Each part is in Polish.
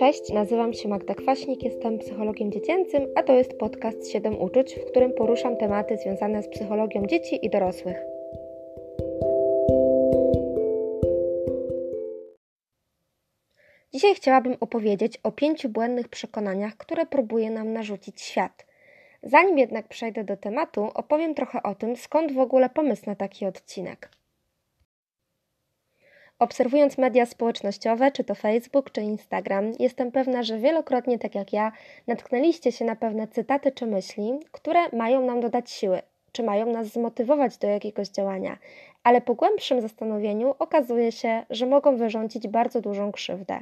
Cześć, nazywam się Magda Kwaśnik, jestem psychologiem dziecięcym, a to jest podcast 7 uczuć, w którym poruszam tematy związane z psychologią dzieci i dorosłych. Dzisiaj chciałabym opowiedzieć o pięciu błędnych przekonaniach, które próbuje nam narzucić świat. Zanim jednak przejdę do tematu, opowiem trochę o tym, skąd w ogóle pomysł na taki odcinek. Obserwując media społecznościowe, czy to Facebook, czy Instagram, jestem pewna, że wielokrotnie, tak jak ja, natknęliście się na pewne cytaty czy myśli, które mają nam dodać siły, czy mają nas zmotywować do jakiegoś działania, ale po głębszym zastanowieniu okazuje się, że mogą wyrządzić bardzo dużą krzywdę.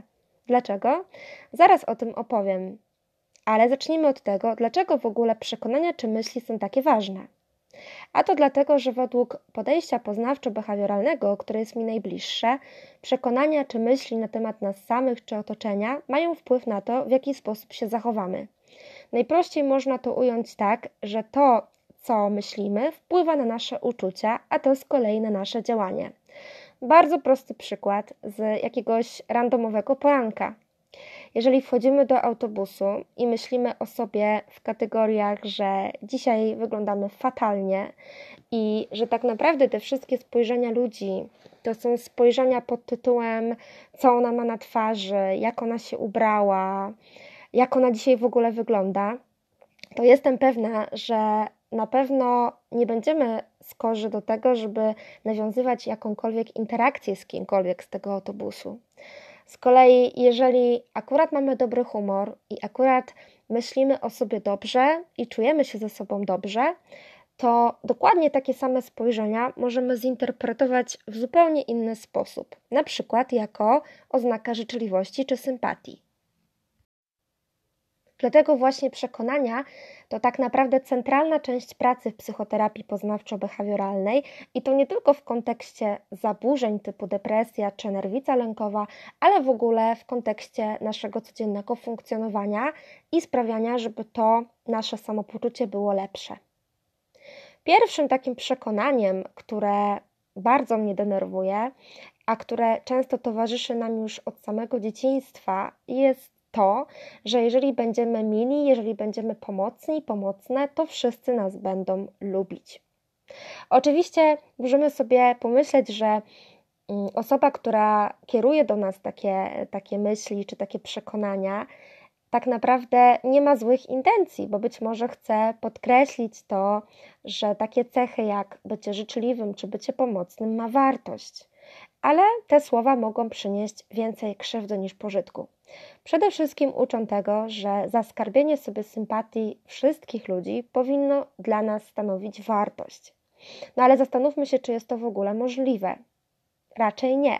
Dlaczego? Zaraz o tym opowiem. Ale zacznijmy od tego, dlaczego w ogóle przekonania czy myśli są takie ważne. A to dlatego, że według podejścia poznawczo-behawioralnego, które jest mi najbliższe, przekonania czy myśli na temat nas samych czy otoczenia mają wpływ na to, w jaki sposób się zachowamy. Najprościej można to ująć tak, że to, co myślimy, wpływa na nasze uczucia, a to z kolei na nasze działanie. Bardzo prosty przykład z jakiegoś randomowego poranka. Jeżeli wchodzimy do autobusu i myślimy o sobie w kategoriach, że dzisiaj wyglądamy fatalnie i że tak naprawdę te wszystkie spojrzenia ludzi to są spojrzenia pod tytułem, co ona ma na twarzy, jak ona się ubrała, jak ona dzisiaj w ogóle wygląda, to jestem pewna, że na pewno nie będziemy skorzy do tego, żeby nawiązywać jakąkolwiek interakcję z kimkolwiek z tego autobusu. Z kolei, jeżeli akurat mamy dobry humor i akurat myślimy o sobie dobrze i czujemy się ze sobą dobrze, to dokładnie takie same spojrzenia możemy zinterpretować w zupełnie inny sposób, na przykład jako oznaka życzliwości czy sympatii. Dlatego właśnie przekonania to tak naprawdę centralna część pracy w psychoterapii poznawczo-behawioralnej i to nie tylko w kontekście zaburzeń typu depresja czy nerwica lękowa, ale w ogóle w kontekście naszego codziennego funkcjonowania i sprawiania, żeby to nasze samopoczucie było lepsze. Pierwszym takim przekonaniem, które bardzo mnie denerwuje, a które często towarzyszy nam już od samego dzieciństwa, jest to, że jeżeli będziemy mili, jeżeli będziemy pomocni, pomocne, to wszyscy nas będą lubić. Oczywiście możemy sobie pomyśleć, że mm, osoba, która kieruje do nas takie, takie myśli czy takie przekonania, tak naprawdę nie ma złych intencji, bo być może chce podkreślić to, że takie cechy jak bycie życzliwym czy bycie pomocnym ma wartość ale te słowa mogą przynieść więcej krzywdy niż pożytku. Przede wszystkim uczą tego, że zaskarbienie sobie sympatii wszystkich ludzi powinno dla nas stanowić wartość. No ale zastanówmy się, czy jest to w ogóle możliwe. Raczej nie.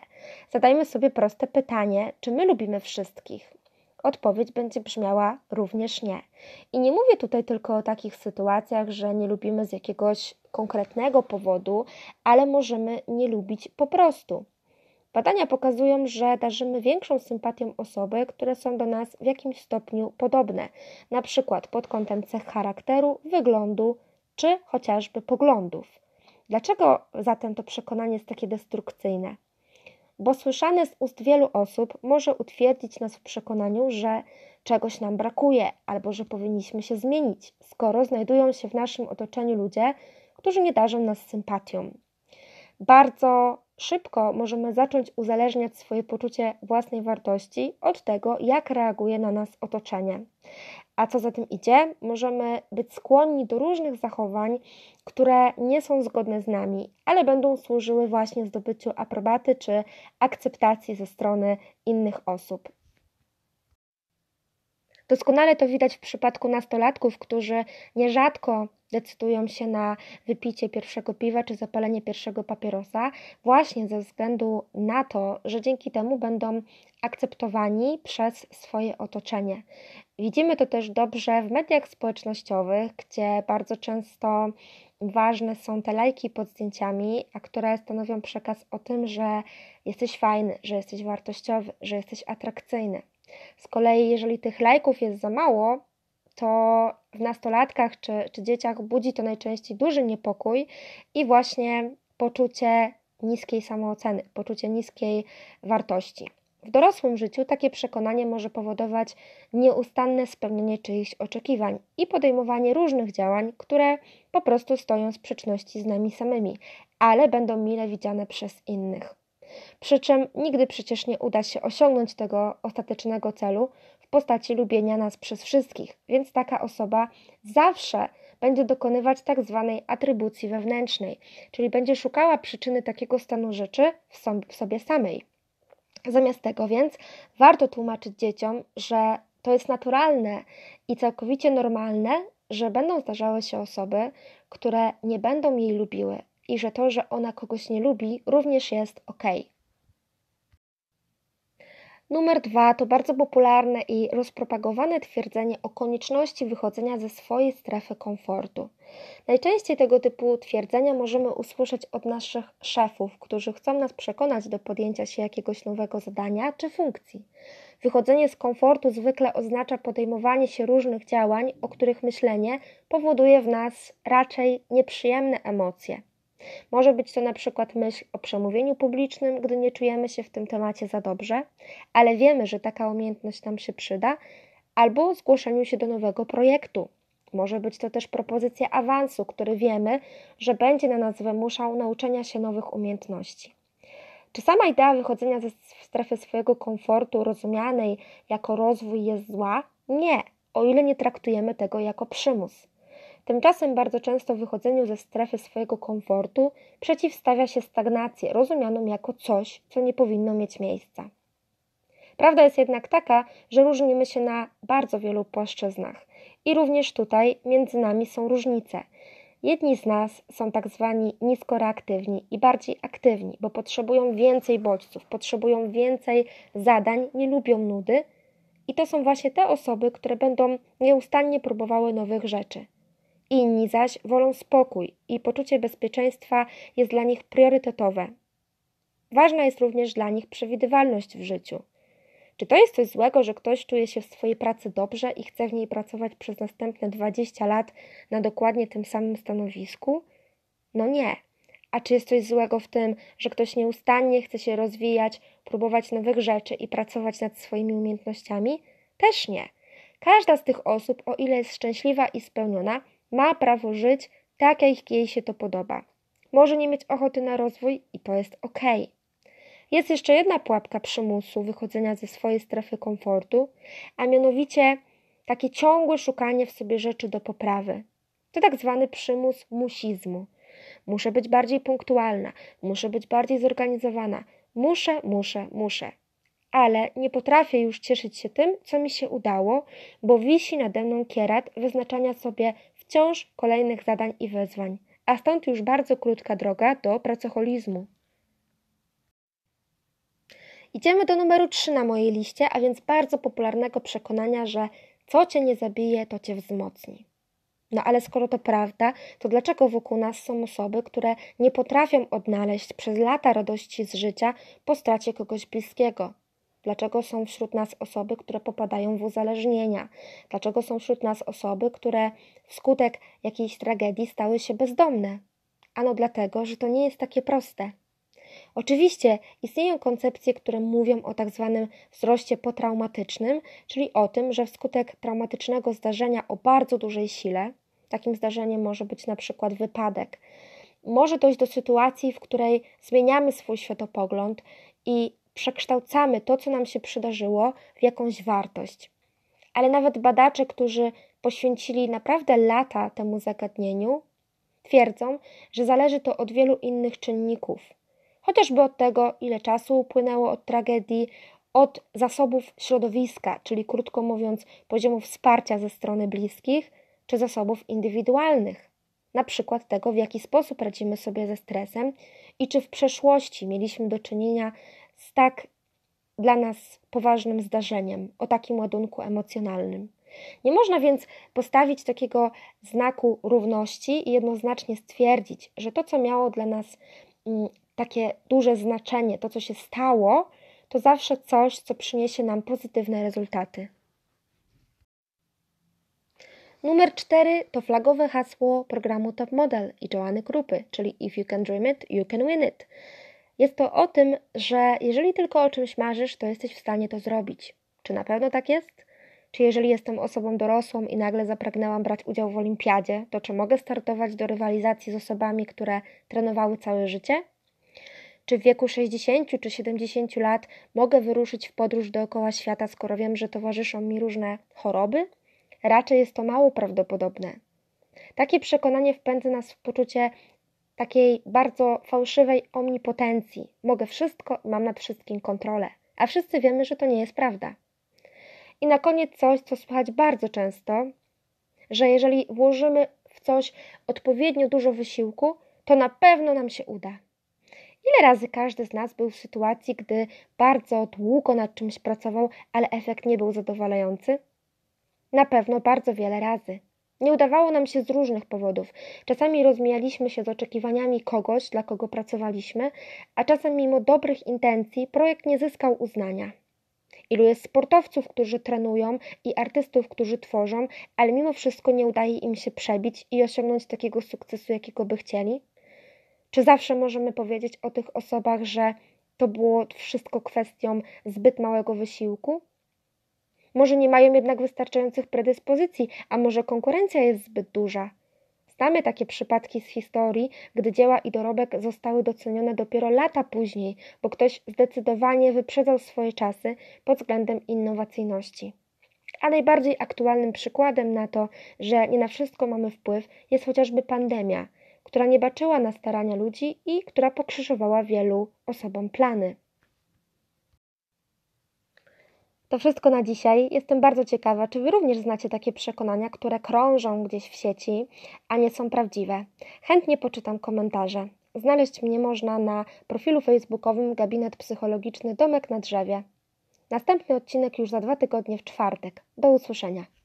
Zadajmy sobie proste pytanie, czy my lubimy wszystkich, odpowiedź będzie brzmiała również nie. I nie mówię tutaj tylko o takich sytuacjach, że nie lubimy z jakiegoś konkretnego powodu, ale możemy nie lubić po prostu. Badania pokazują, że darzymy większą sympatią osoby, które są do nas w jakimś stopniu podobne, na przykład pod kątem cech charakteru, wyglądu czy chociażby poglądów. Dlaczego zatem to przekonanie jest takie destrukcyjne? bo słyszane z ust wielu osób może utwierdzić nas w przekonaniu, że czegoś nam brakuje albo że powinniśmy się zmienić, skoro znajdują się w naszym otoczeniu ludzie, którzy nie darzą nas sympatią. Bardzo szybko możemy zacząć uzależniać swoje poczucie własnej wartości od tego, jak reaguje na nas otoczenie a co za tym idzie, możemy być skłonni do różnych zachowań, które nie są zgodne z nami, ale będą służyły właśnie zdobyciu aprobaty czy akceptacji ze strony innych osób. Doskonale to widać w przypadku nastolatków, którzy nierzadko decydują się na wypicie pierwszego piwa czy zapalenie pierwszego papierosa, właśnie ze względu na to, że dzięki temu będą akceptowani przez swoje otoczenie. Widzimy to też dobrze w mediach społecznościowych, gdzie bardzo często ważne są te lajki pod zdjęciami, a które stanowią przekaz o tym, że jesteś fajny, że jesteś wartościowy, że jesteś atrakcyjny. Z kolei, jeżeli tych lajków jest za mało, to w nastolatkach czy, czy dzieciach budzi to najczęściej duży niepokój i właśnie poczucie niskiej samooceny, poczucie niskiej wartości. W dorosłym życiu takie przekonanie może powodować nieustanne spełnienie czyichś oczekiwań i podejmowanie różnych działań, które po prostu stoją w sprzeczności z nami samymi, ale będą mile widziane przez innych. Przy czym nigdy przecież nie uda się osiągnąć tego ostatecznego celu w postaci lubienia nas przez wszystkich, więc taka osoba zawsze będzie dokonywać tak zwanej atrybucji wewnętrznej, czyli będzie szukała przyczyny takiego stanu rzeczy w sobie samej. Zamiast tego więc warto tłumaczyć dzieciom, że to jest naturalne i całkowicie normalne, że będą zdarzały się osoby, które nie będą jej lubiły, i że to, że ona kogoś nie lubi, również jest ok. Numer dwa to bardzo popularne i rozpropagowane twierdzenie o konieczności wychodzenia ze swojej strefy komfortu. Najczęściej tego typu twierdzenia możemy usłyszeć od naszych szefów, którzy chcą nas przekonać do podjęcia się jakiegoś nowego zadania czy funkcji. Wychodzenie z komfortu zwykle oznacza podejmowanie się różnych działań, o których myślenie powoduje w nas raczej nieprzyjemne emocje. Może być to na przykład myśl o przemówieniu publicznym, gdy nie czujemy się w tym temacie za dobrze, ale wiemy, że taka umiejętność nam się przyda, albo zgłoszeniu się do nowego projektu. Może być to też propozycja awansu, który wiemy, że będzie na nas wymuszał nauczenia się nowych umiejętności. Czy sama idea wychodzenia ze strefy swojego komfortu, rozumianej jako rozwój, jest zła? Nie, o ile nie traktujemy tego jako przymus. Tymczasem bardzo często w wychodzeniu ze strefy swojego komfortu przeciwstawia się stagnację, rozumianą jako coś, co nie powinno mieć miejsca. Prawda jest jednak taka, że różnimy się na bardzo wielu płaszczyznach i również tutaj między nami są różnice. Jedni z nas są tak zwani niskoreaktywni i bardziej aktywni, bo potrzebują więcej bodźców, potrzebują więcej zadań, nie lubią nudy. I to są właśnie te osoby, które będą nieustannie próbowały nowych rzeczy. Inni zaś wolą spokój i poczucie bezpieczeństwa jest dla nich priorytetowe. Ważna jest również dla nich przewidywalność w życiu. Czy to jest coś złego, że ktoś czuje się w swojej pracy dobrze i chce w niej pracować przez następne 20 lat na dokładnie tym samym stanowisku? No nie. A czy jest coś złego w tym, że ktoś nieustannie chce się rozwijać, próbować nowych rzeczy i pracować nad swoimi umiejętnościami? Też nie. Każda z tych osób, o ile jest szczęśliwa i spełniona, ma prawo żyć tak, jak jej się to podoba. Może nie mieć ochoty na rozwój i to jest ok. Jest jeszcze jedna pułapka przymusu wychodzenia ze swojej strefy komfortu, a mianowicie takie ciągłe szukanie w sobie rzeczy do poprawy. To tak zwany przymus musizmu. Muszę być bardziej punktualna, muszę być bardziej zorganizowana, muszę, muszę, muszę. Ale nie potrafię już cieszyć się tym, co mi się udało, bo wisi nade mną kierat wyznaczania sobie wciąż kolejnych zadań i wyzwań, a stąd już bardzo krótka droga do pracoholizmu. Idziemy do numeru 3 na mojej liście, a więc bardzo popularnego przekonania, że co cię nie zabije, to cię wzmocni. No ale skoro to prawda, to dlaczego wokół nas są osoby, które nie potrafią odnaleźć przez lata radości z życia po stracie kogoś bliskiego? Dlaczego są wśród nas osoby, które popadają w uzależnienia? Dlaczego są wśród nas osoby, które wskutek jakiejś tragedii stały się bezdomne? Ano dlatego, że to nie jest takie proste. Oczywiście istnieją koncepcje, które mówią o tak zwanym wzroście potraumatycznym, czyli o tym, że wskutek traumatycznego zdarzenia o bardzo dużej sile, takim zdarzeniem może być na przykład wypadek, może dojść do sytuacji, w której zmieniamy swój światopogląd i przekształcamy to, co nam się przydarzyło, w jakąś wartość. Ale nawet badacze, którzy poświęcili naprawdę lata temu zagadnieniu, twierdzą, że zależy to od wielu innych czynników, chociażby od tego, ile czasu upłynęło od tragedii, od zasobów środowiska, czyli krótko mówiąc, poziomu wsparcia ze strony bliskich, czy zasobów indywidualnych, na przykład tego, w jaki sposób radzimy sobie ze stresem i czy w przeszłości mieliśmy do czynienia z tak dla nas poważnym zdarzeniem, o takim ładunku emocjonalnym. Nie można więc postawić takiego znaku równości i jednoznacznie stwierdzić, że to, co miało dla nas mm, takie duże znaczenie, to, co się stało, to zawsze coś, co przyniesie nam pozytywne rezultaty. Numer 4 to flagowe hasło programu Top Model i Joanny Krupy, czyli If you can dream it, you can win it. Jest to o tym, że jeżeli tylko o czymś marzysz, to jesteś w stanie to zrobić. Czy na pewno tak jest? Czy jeżeli jestem osobą dorosłą i nagle zapragnęłam brać udział w olimpiadzie, to czy mogę startować do rywalizacji z osobami, które trenowały całe życie? Czy w wieku 60 czy 70 lat mogę wyruszyć w podróż dookoła świata, skoro wiem, że towarzyszą mi różne choroby? Raczej jest to mało prawdopodobne. Takie przekonanie wpędza nas w poczucie takiej bardzo fałszywej omnipotencji. Mogę wszystko i mam nad wszystkim kontrolę. A wszyscy wiemy, że to nie jest prawda. I na koniec coś, co słychać bardzo często, że jeżeli włożymy w coś odpowiednio dużo wysiłku, to na pewno nam się uda. Ile razy każdy z nas był w sytuacji, gdy bardzo długo nad czymś pracował, ale efekt nie był zadowalający? Na pewno bardzo wiele razy. Nie udawało nam się z różnych powodów. Czasami rozmijaliśmy się z oczekiwaniami kogoś, dla kogo pracowaliśmy, a czasem mimo dobrych intencji projekt nie zyskał uznania. Ilu jest sportowców, którzy trenują i artystów, którzy tworzą, ale mimo wszystko nie udaje im się przebić i osiągnąć takiego sukcesu, jakiego by chcieli? Czy zawsze możemy powiedzieć o tych osobach, że to było wszystko kwestią zbyt małego wysiłku? Może nie mają jednak wystarczających predyspozycji, a może konkurencja jest zbyt duża. Znamy takie przypadki z historii, gdy dzieła i dorobek zostały docenione dopiero lata później, bo ktoś zdecydowanie wyprzedzał swoje czasy pod względem innowacyjności. A najbardziej aktualnym przykładem na to, że nie na wszystko mamy wpływ, jest chociażby pandemia, która nie baczyła na starania ludzi i która pokrzyżowała wielu osobom plany. To wszystko na dzisiaj. Jestem bardzo ciekawa, czy Wy również znacie takie przekonania, które krążą gdzieś w sieci, a nie są prawdziwe. Chętnie poczytam komentarze. Znaleźć mnie można na profilu facebookowym Gabinet Psychologiczny Domek na Drzewie. Następny odcinek już za dwa tygodnie w czwartek. Do usłyszenia.